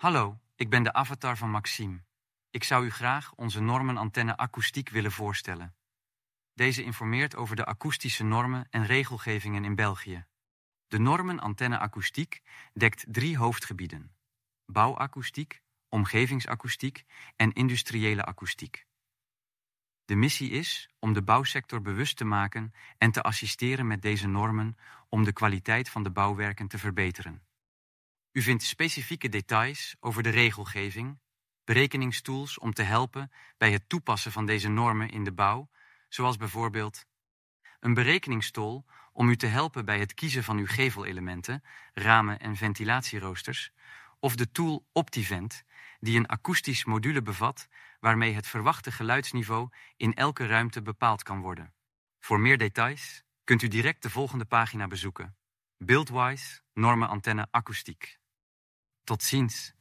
Hallo, ik ben de avatar van Maxime. Ik zou u graag onze normen antenne akoestiek willen voorstellen. Deze informeert over de akoestische normen en regelgevingen in België. De normen antenne akoestiek dekt drie hoofdgebieden: bouwakoestiek, omgevingsakoestiek en industriële akoestiek. De missie is om de bouwsector bewust te maken en te assisteren met deze normen om de kwaliteit van de bouwwerken te verbeteren. U vindt specifieke details over de regelgeving, berekeningstools om te helpen bij het toepassen van deze normen in de bouw, zoals bijvoorbeeld een berekeningstool om u te helpen bij het kiezen van uw gevelelementen, ramen en ventilatieroosters, of de tool OptiVent, die een akoestisch module bevat waarmee het verwachte geluidsniveau in elke ruimte bepaald kan worden. Voor meer details kunt u direct de volgende pagina bezoeken. Buildwise Normen Antenne Akoestiek. Tot ziens.